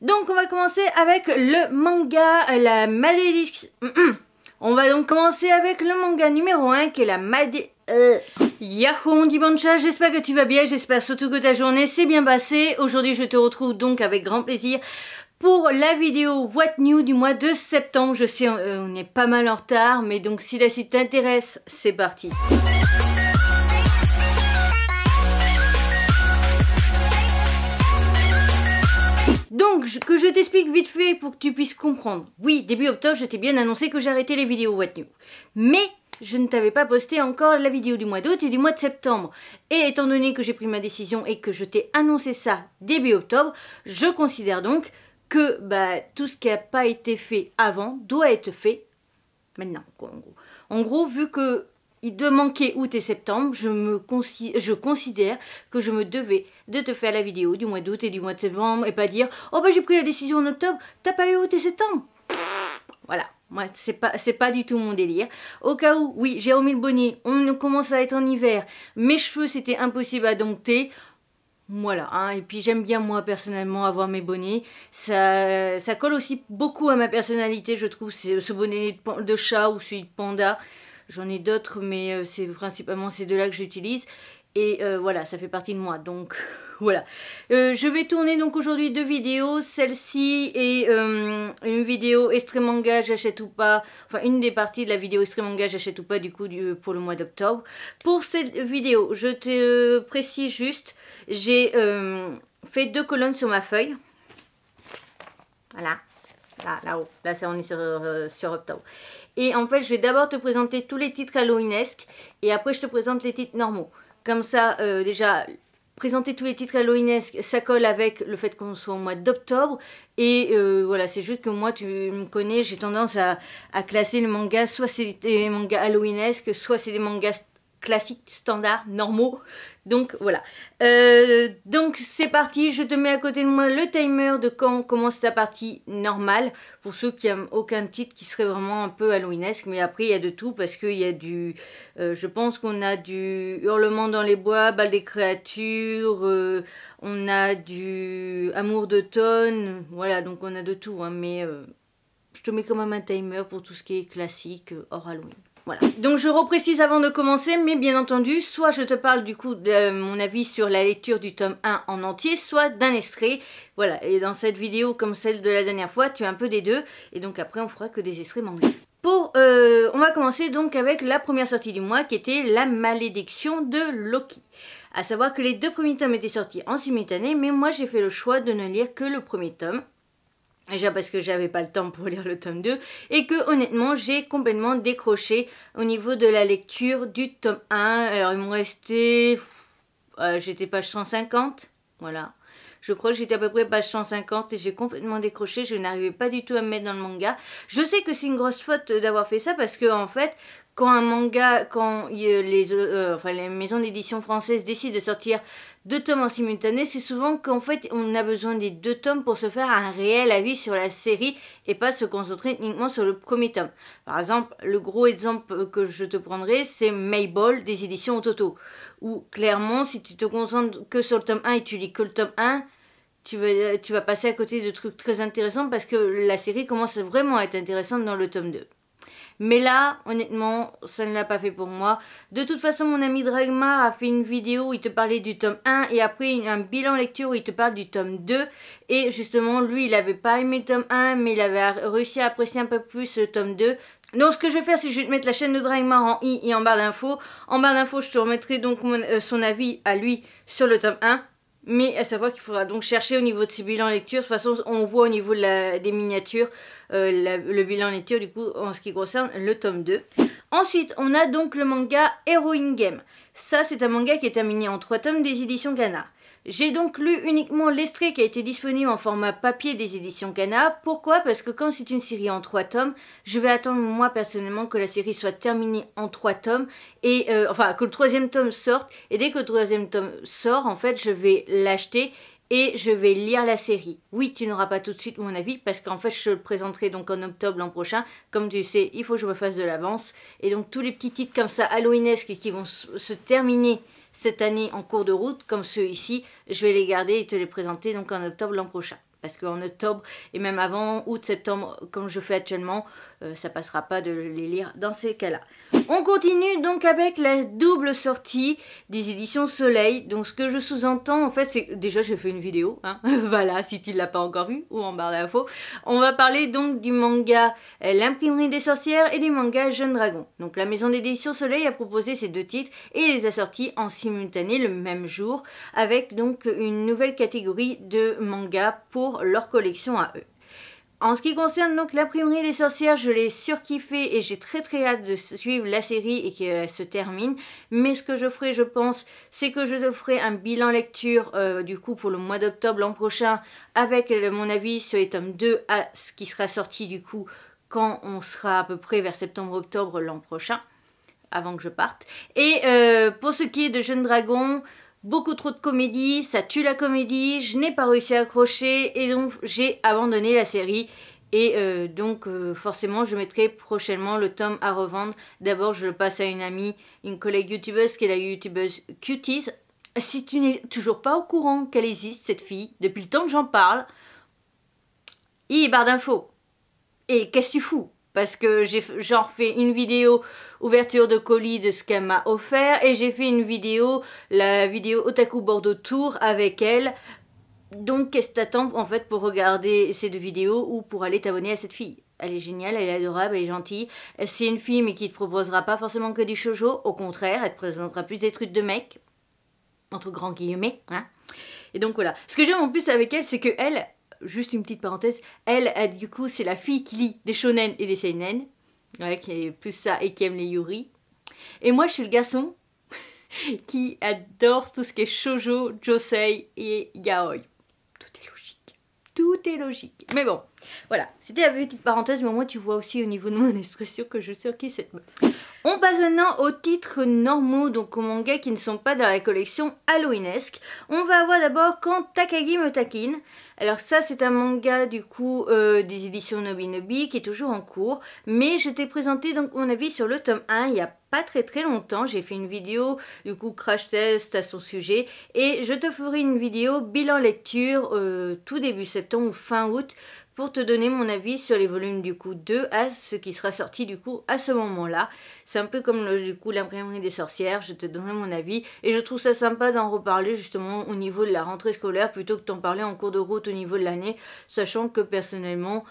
Donc on va commencer avec le manga euh, La Malédiction... On va donc commencer avec le manga numéro 1 qui est la Madé... Euh. Yahoo j'espère que tu vas bien, j'espère surtout que ta journée s'est bien passée. Aujourd'hui je te retrouve donc avec grand plaisir pour la vidéo What New du mois de septembre. Je sais on euh, est pas mal en retard mais donc si la suite t'intéresse, c'est parti. Donc, que je t'explique vite fait pour que tu puisses comprendre. Oui, début octobre, je t'ai bien annoncé que j'arrêtais les vidéos What New. Mais je ne t'avais pas posté encore la vidéo du mois d'août et du mois de septembre. Et étant donné que j'ai pris ma décision et que je t'ai annoncé ça début octobre, je considère donc que bah, tout ce qui n'a pas été fait avant doit être fait maintenant. en gros, vu que il doit manquer août et septembre, je, me considère que je me devais de te faire la vidéo du mois d'août et du mois de septembre et pas dire « Oh bah j'ai pris la décision en octobre, t'as pas eu août et septembre !» Voilà. Moi, c'est pas, pas du tout mon délire. Au cas où, oui, j'ai remis le bonnet, on commence à être en hiver, mes cheveux, c'était impossible à dompter. Voilà, hein. et puis j'aime bien moi personnellement avoir mes bonnets, ça, ça colle aussi beaucoup à ma personnalité je trouve, ce bonnet de chat ou celui de panda, J'en ai d'autres, mais euh, c'est principalement ces deux-là que j'utilise. Et euh, voilà, ça fait partie de moi, donc voilà. Euh, je vais tourner donc aujourd'hui deux vidéos, celle-ci est une vidéo extrême manga, j'achète ou pas, enfin une des parties de la vidéo extrême manga, j'achète ou pas du coup pour le mois d'octobre. Pour cette vidéo, je te précise juste, j'ai fait deux colonnes sur ma feuille. Voilà, là, là-haut, là, c'est on est sur, sur octobre. Et en fait, je vais d'abord te présenter tous les titres halloweenesques et après je te présente les titres normaux. Comme ça, euh, déjà, présenter tous les titres halloweenesques, ça colle avec le fait qu'on soit au mois d'octobre. Et euh, voilà, c'est juste que moi, tu me connais, j'ai tendance à, à, classer les mangas, soit c'est des mangas halloweenesques, soit c'est des mangas classique standard normaux. Donc voilà. Euh, donc c'est parti, je te mets à côté de moi le timer de quand commence la partie normale. Pour ceux qui n'aiment aucun titre qui serait vraiment un peu halloweenesque, mais après il y a de tout parce qu'il y a du... Euh, je pense qu'on a du hurlement dans les bois, balle des créatures, euh, on a du amour de d'automne, voilà, donc on a de tout. Hein, mais je te mets quand même un timer pour tout ce qui est classique hors Halloween. Voilà. Donc je reprécise avant de commencer, mais bien entendu, soit je te parle du coup de mon avis sur la lecture du tome 1 en entier, soit d'un extrait. Voilà, et dans cette vidéo comme celle de la dernière fois, tu as un peu des deux, et donc après on fera que des extraits manga. Pour, euh, on va commencer donc avec la première sortie du mois qui était La malédiction de Loki. À savoir que les deux premiers tomes étaient sortis en simultané, mais moi j'ai fait le choix de ne lire que le premier tome, Déjà parce que j'avais pas le temps pour lire le tome 2 et que honnêtement j'ai complètement décroché au niveau de la lecture du tome 1. Alors il me restait, euh, j'étais page 150, voilà. Je crois que j'étais à peu près page 150 et j'ai complètement décroché. Je n'arrivais pas du tout à me mettre dans le manga. Je sais que c'est une grosse faute d'avoir fait ça parce que en fait, quand un manga, quand les, euh, enfin, les maisons d'édition françaises décident de sortir deux tomes en simultané, c'est souvent qu'en fait on a besoin des deux tomes pour se faire un réel avis sur la série et pas se concentrer uniquement sur le premier tome. Par exemple, le gros exemple que je te prendrai, c'est Mayball des éditions Toto, où clairement si tu te concentres que sur le tome 1 et tu lis que le tome 1, tu vas, tu vas passer à côté de trucs très intéressants parce que la série commence vraiment à être intéressante dans le tome 2. Mais là, honnêtement, ça ne l'a pas fait pour moi. De toute façon, mon ami Dragmar a fait une vidéo où il te parlait du tome 1 et après un bilan lecture où il te parle du tome 2. Et justement, lui, il n'avait pas aimé le tome 1, mais il avait réussi à apprécier un peu plus le tome 2. Donc ce que je vais faire, c'est que je vais te mettre la chaîne de Dragmar en i et en barre d'infos. En barre d'infos, je te remettrai donc euh, son avis à lui sur le tome 1. Mais à savoir qu'il faudra donc chercher au niveau de ces bilans lecture. De toute façon, on voit au niveau des miniatures euh, le bilan lecture, du coup, en ce qui concerne le tome 2. Ensuite, on a donc le manga Heroine Game. Ça, c'est un manga qui est terminé en trois tomes des éditions Ghana. J'ai donc lu uniquement l'extrait qui a été disponible en format papier des éditions Cana. Pourquoi Parce que quand c'est une série en trois tomes, je vais attendre moi personnellement que la série soit terminée en trois tomes et euh, enfin que le troisième tome sorte. Et dès que le troisième tome sort, en fait, je vais l'acheter et je vais lire la série. Oui, tu n'auras pas tout de suite mon avis parce qu'en fait, je le présenterai donc en octobre l'an prochain. Comme tu sais, il faut que je me fasse de l'avance. Et donc, tous les petits titres comme ça, Halloweenesques qui vont se terminer cette année en cours de route, comme ceux ici, je vais les garder et te les présenter donc en octobre l'an prochain. Parce qu'en octobre et même avant, août, septembre, comme je fais actuellement, euh, ça passera pas de les lire dans ces cas-là. On continue donc avec la double sortie des éditions Soleil. Donc ce que je sous-entends en fait c'est déjà j'ai fait une vidéo, hein. voilà si tu l'as pas encore vue ou en barre d'infos. On va parler donc du manga euh, L'imprimerie des sorcières et du manga Jeune Dragon. Donc la maison d'édition Soleil a proposé ces deux titres et les a sortis en simultané le même jour avec donc une nouvelle catégorie de manga pour leur collection à eux. En ce qui concerne donc l'imprimerie des sorcières, je l'ai surkiffé et j'ai très très hâte de suivre la série et qu'elle euh, se termine. Mais ce que je ferai, je pense, c'est que je ferai un bilan lecture euh, du coup pour le mois d'octobre l'an prochain avec euh, mon avis sur les tomes 2 à ce qui sera sorti du coup quand on sera à peu près vers septembre-octobre l'an prochain avant que je parte. Et pour ce qui est de Jeune Dragon, beaucoup trop de comédie, ça tue la comédie, je n'ai pas réussi à accrocher et donc j'ai abandonné la série. Et euh, donc euh, forcément je mettrai prochainement le tome à revendre. D'abord je le passe à une amie, une collègue youtubeuse qui est la youtubeuse Cuties. Si tu n'es toujours pas au courant qu'elle existe cette fille, depuis le temps que j'en parle, il barre d'infos. Et qu'est-ce que tu fous parce que j'ai genre fait une vidéo ouverture de colis de ce qu'elle m'a offert et j'ai fait une vidéo, la vidéo Otaku Bordeaux Tour avec elle. Donc qu'est-ce que t'attends en fait pour regarder ces deux vidéos ou pour aller t'abonner à cette fille elle est géniale, elle est adorable, elle est gentille. C'est une fille mais qui te proposera pas forcément que du shoujo. Au contraire, elle te présentera plus des trucs de mec. Entre grands guillemets. Hein. Et donc voilà. Ce que j'aime en plus avec elle, c'est que elle, juste une petite parenthèse, elle, du coup, c'est la fille qui lit des shonen et des seinen, ouais, qui est plus ça et qui aime les yuri. Et moi, je suis le garçon qui adore tout ce qui est shoujo, josei et yaoi. Tout est logique. Tout est logique. Mais bon, voilà, c'était la petite parenthèse, mais au moins tu vois aussi au niveau de mon expression que je sais qui cette On passe maintenant aux titres normaux, donc aux mangas qui ne sont pas dans la collection Halloweenesque. On va avoir d'abord Quand Takagi me taquine. Alors ça c'est un manga du coup euh, des éditions Nobinobi qui est toujours en cours, mais je t'ai présenté donc mon avis sur le tome 1 il n'y a pas très très longtemps, j'ai fait une vidéo du coup crash test à son sujet et je te ferai une vidéo bilan lecture euh, tout début septembre ou fin août pour te donner mon avis sur les volumes du coup 2 à ce qui sera sorti du coup à ce moment-là. C'est un peu comme du coup l'imprimerie des sorcières, je te donnerai mon avis et je trouve ça sympa d'en reparler justement au niveau de la rentrée scolaire plutôt que d'en parler en cours de route au niveau de l'année, sachant que personnellement...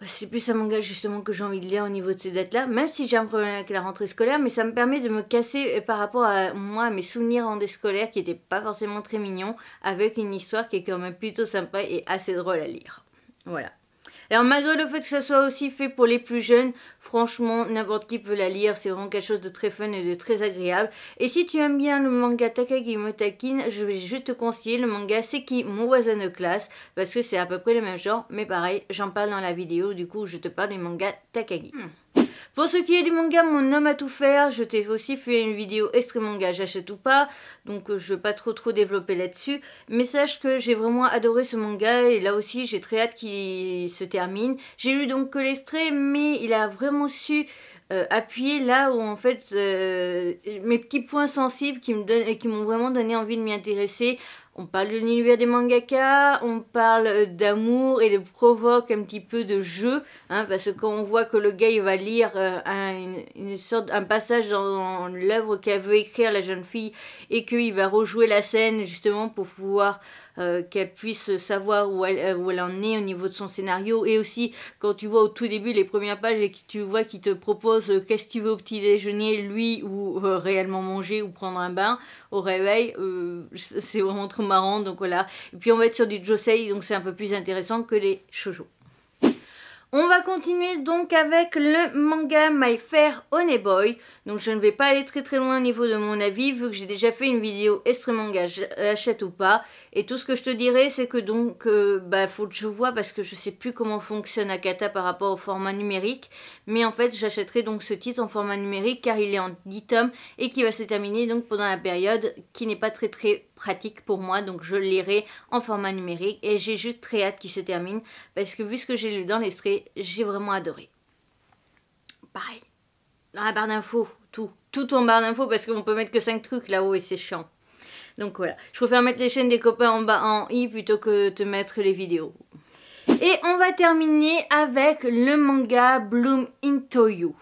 Bah, c'est plus un manga justement que j'ai envie de lire au niveau de ces dates-là, même si j'ai un problème avec la rentrée scolaire, mais ça me permet de me casser euh, par rapport à moi, mes souvenirs en scolaires qui n'étaient pas forcément très mignons, avec une histoire qui est quand même plutôt sympa et assez drôle à lire. Voilà. Alors malgré le fait que ça soit aussi fait pour les plus jeunes, franchement n'importe qui peut la lire, c'est vraiment quelque chose de très fun et de très agréable. Et si tu aimes bien le manga Takagi Motakin, je vais juste te conseiller le manga Seki Mon voisin de classe, parce que c'est à peu près le même genre, mais pareil, j'en parle dans la vidéo, du coup je te parle du manga Takagi. Hmm. Pour ce qui est du manga, mon homme a tout faire, je t'ai aussi fait une vidéo extra manga, j'achète ou pas, donc euh, je ne vais pas trop trop développer là-dessus, mais sache que j'ai vraiment adoré ce manga et là aussi j'ai très hâte qu'il se termine. J'ai lu donc que l'extrait, mais il a vraiment su euh, appuyer là où en fait euh, mes petits points sensibles qui me donnent et qui m'ont vraiment donné envie de m'y intéresser on parle de l'univers des mangakas, on parle euh, d'amour et de provoque un petit peu de jeu, que hein, parce on voit que le gars il va lire euh, un, une sorte, un passage dans, l'œuvre qu'elle veut écrire la jeune fille et qu'il va rejouer la scène justement pour pouvoir euh, qu'elle puisse savoir euh, où elle, en est au niveau de son scénario. Et aussi, quand tu vois au tout début les premières pages et que tu vois qu'il te propose euh, qu'est-ce que tu veux au petit déjeuner, lui, ou réellement manger ou prendre un bain au réveil, c'est vraiment trop marrant. Donc voilà. Et puis on va être sur du Josei, donc c'est un peu plus intéressant que les shoujo. On va continuer donc avec le manga My Fair Boy. Donc je ne vais pas aller très très loin au niveau de mon avis vu que j'ai déjà fait une vidéo extrêmement ce manga ou pas. Et tout ce que je te dirai c'est que donc euh, bah faut que je vois parce que je sais plus comment fonctionne Akata par rapport au format numérique. Mais en fait j'achèterai donc ce titre en format numérique car il est en 10 tomes et qui va se terminer donc pendant la période qui n'est pas très très pratique pour moi. Donc je lirai en format numérique et j'ai juste très hâte qu'il se termine parce que vu ce que j'ai lu dans l'extrait, j'ai vraiment adoré. Pareil, dans la barre d'infos, tout. Tout en barre d'infos parce qu'on peut mettre que 5 trucs là-haut et c'est chiant. Donc voilà, je préfère mettre les chaînes des copains en bas en i plutôt que te mettre les vidéos. Et on va terminer avec le manga Bloom Into You.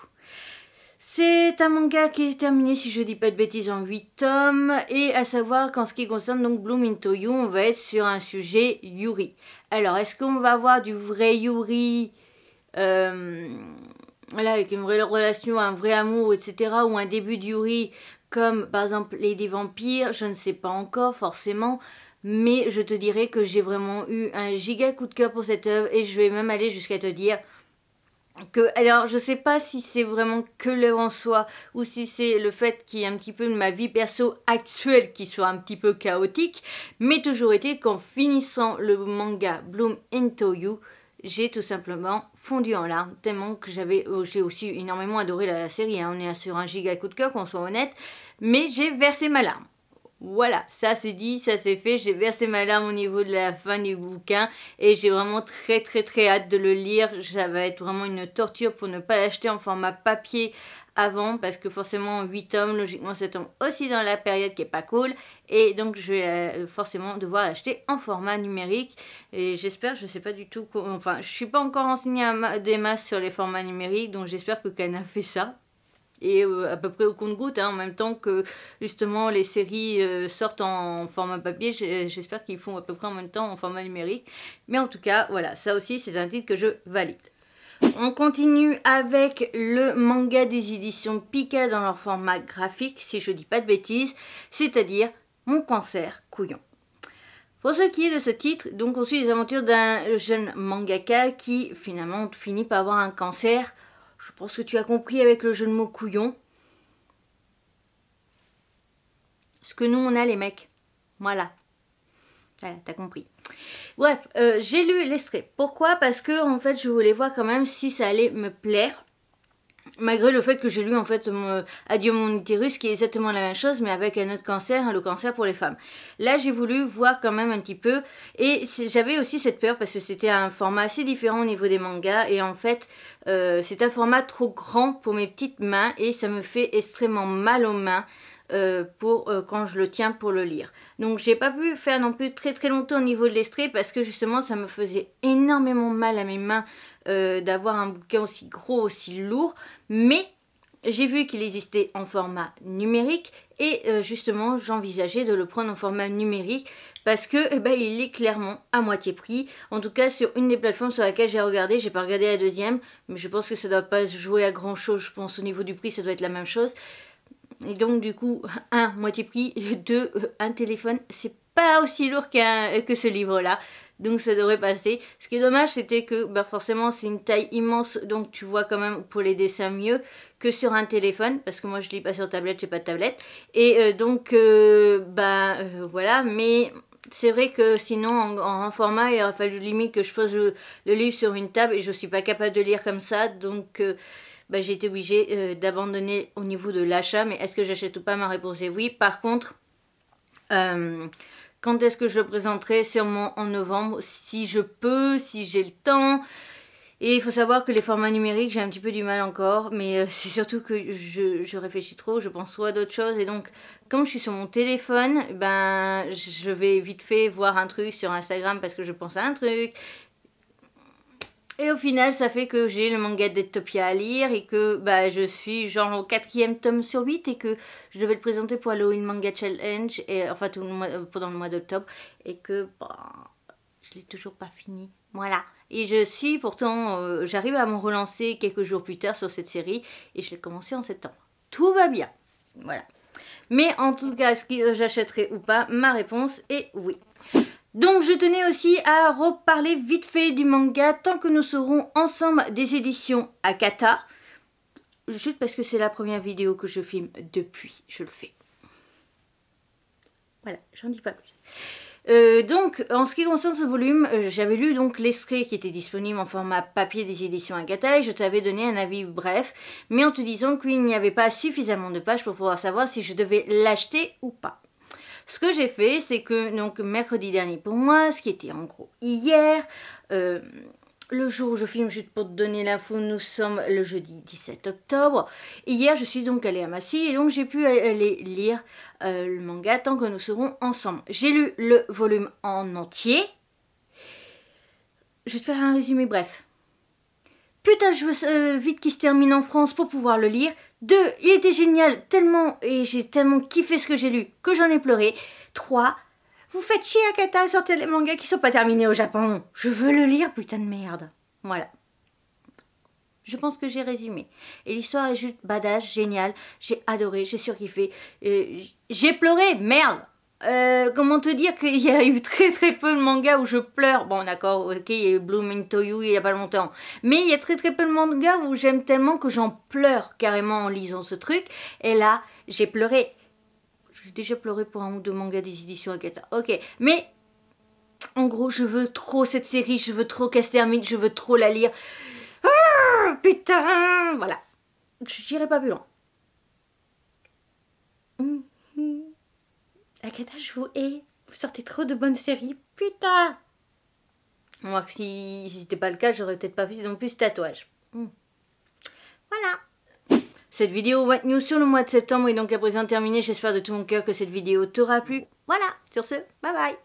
C'est un manga qui est terminé, si je dis pas de bêtises, en 8 tomes. Et à savoir qu'en ce qui concerne donc Bloom into You, on va être sur un sujet Yuri. Alors, est-ce qu'on va avoir du vrai Yuri euh, avec une vraie relation, un vrai amour, etc. Ou un début de Yuri comme par exemple Lady Vampire, Vampires, je ne sais pas encore forcément. Mais je te dirais que j'ai vraiment eu un giga coup de cœur pour cette œuvre et je vais même aller jusqu'à te dire que, alors je sais pas si c'est vraiment que l'heure en soi ou si c'est le fait qu'il y ait un petit peu de ma vie perso actuelle qui soit un petit peu chaotique, mais toujours été qu'en finissant le manga Bloom Into You, j'ai tout simplement fondu en larmes, tellement que j'avais, euh, j'ai aussi énormément adoré la série, hein, on est sur un giga coup de cœur, qu'on soit honnête, mais j'ai versé ma larme. Voilà, ça c'est dit, ça c'est fait, j'ai versé ma larme au niveau de la fin du bouquin et j'ai vraiment très très très hâte de le lire. Ça va être vraiment une torture pour ne pas l'acheter en format papier avant parce que forcément 8 tomes, logiquement ça tombe aussi dans la période qui est pas cool et donc je vais euh, forcément devoir l'acheter en format numérique et j'espère, je sais pas du tout, enfin je suis pas encore enseignée à des masses sur les formats numériques donc j'espère que Kana fait ça et euh, à peu près au compte-goutte, hein, en même temps que justement les séries euh, sortent en format papier. J'espère qu'ils font à peu près en même temps en format numérique. Mais en tout cas, voilà, ça aussi c'est un titre que je valide. On continue avec le manga des éditions Pika dans leur format graphique, si je dis pas de bêtises, c'est-à-dire Mon cancer couillon. Pour ce qui est de ce titre, donc on suit les aventures d'un jeune mangaka qui finalement finit par avoir un cancer je pense que tu as compris avec le jeu de mots couillon. Ce que nous, on a les mecs. Voilà. Voilà, t'as compris. Bref, euh, j'ai lu l'extrait. Pourquoi Parce que en fait, je voulais voir quand même si ça allait me plaire. Malgré le fait que j'ai lu en fait mon euh, Adieu mon utérus qui est exactement la même chose mais avec un autre cancer, hein, le cancer pour les femmes. Là j'ai voulu voir quand même un petit peu et j'avais aussi cette peur parce que c'était un format assez différent au niveau des mangas et en fait euh, c'est un format trop grand pour mes petites mains et ça me fait extrêmement mal aux mains. Euh, pour quand je le tiens pour le lire. Donc j'ai pas pu faire non plus très très longtemps au niveau de l'estrée parce que justement ça me faisait énormément mal à mes mains euh, d'avoir un bouquin aussi gros, aussi lourd, mais j'ai vu qu'il existait en format numérique et euh, justement j'envisageais de le prendre en format numérique parce que eh ben, il est clairement à moitié prix. En tout cas sur une des plateformes sur laquelle j'ai regardé, j'ai pas regardé la deuxième, mais je pense que ça doit pas jouer à grand chose, je pense au niveau du prix ça doit être la même chose. Et donc du coup, un, moitié prix, deux, euh, un téléphone, c'est pas aussi lourd que ce livre là donc ça devrait passer. Ce qui est dommage, c'était que bah, forcément c'est une taille immense, donc tu vois quand même pour les dessins mieux que sur un téléphone, parce que moi je lis pas sur tablette, j'ai pas de tablette. Et euh, donc, ben, voilà, mais c'est vrai que sinon en, format il aurait fallu limite que je pose le, livre sur une table et je ne suis pas capable de lire comme ça donc bah, j'ai été obligée d'abandonner au niveau de l'achat mais est-ce que j'achète ou pas ma réponse est oui par contre quand est-ce que je le présenterai Sûrement en novembre, si je peux, si j'ai le temps. Et il faut savoir que les formats numériques, j'ai un petit peu du mal encore, mais euh, c'est surtout que je, réfléchis trop, je pense soit à d'autres choses, et donc comme je suis sur mon téléphone, ben je vais vite fait voir un truc sur Instagram parce que je pense à un truc, et au final, ça fait que j'ai le manga Dettopia à lire et que bah, je suis genre au quatrième tome sur 8 et que je devais le présenter pour Halloween Manga Challenge, et, enfin euh, pendant le mois d'octobre, et que bah, je l'ai toujours pas fini. Voilà. Et je suis pourtant, euh, j'arrive à m'en relancer quelques jours plus tard sur cette série et je l'ai commencé en septembre. Tout va bien. Voilà. Mais en tout cas, est-ce que j'achèterai ou pas Ma réponse est oui. Donc je tenais aussi à reparler vite fait du manga tant que nous serons ensemble des éditions Akata. Juste parce que c'est la première vidéo que je filme depuis, je le fais. Voilà, j'en dis pas plus. Euh, donc, en ce qui concerne ce volume, euh, j'avais lu donc qui était disponible en format papier des éditions Akata et je t'avais donné un avis bref, mais en te disant qu'il n'y avait pas suffisamment de pages pour pouvoir savoir si je devais l'acheter ou pas. Ce que j'ai fait, c'est que donc mercredi dernier pour moi, ce qui était en gros hier, euh, le jour où je filme, juste pour te donner l'info, nous sommes le jeudi 17 octobre. Hier, je suis donc allée à Massy et donc j'ai pu aller lire euh, le manga tant que nous serons ensemble. J'ai lu le volume en entier. Je vais te faire un résumé bref. Putain, je veux euh, vite qu'il se termine en France pour pouvoir le lire. 2. Il était génial tellement et j'ai tellement kiffé ce que j'ai lu que j'en ai pleuré. 3. Vous faites chier à Kata, sortez les mangas qui sont pas terminés au Japon. Je veux le lire, putain de merde. Voilà. Je pense que j'ai résumé. Et l'histoire est juste badass, géniale. J'ai adoré, j'ai surkiffé. Euh, j'ai pleuré, merde euh, comment te dire qu'il y a eu très très peu de mangas où je pleure. Bon, d'accord, ok, il y a eu Blooming To il y a pas longtemps. Mais il y a très très peu de mangas où j'aime tellement que j'en pleure carrément en lisant ce truc. Et là, j'ai pleuré. J'ai déjà pleuré pour un ou deux mangas des éditions Akata. Ok, mais en gros, je veux trop cette série, je veux trop qu'elle je veux trop la lire. Ah, putain Voilà. J'irai pas plus loin. Hmm. Agatha, je vous hais. Vous sortez trop de bonnes séries. Putain Moi, si, si c'était pas le cas, j'aurais peut-être pas fait non plus ce tatouage. Hmm. Voilà. Cette vidéo va News sur le mois de septembre est donc à présent terminée. J'espère de tout mon cœur que cette vidéo t'aura plu. Voilà, sur ce, bye bye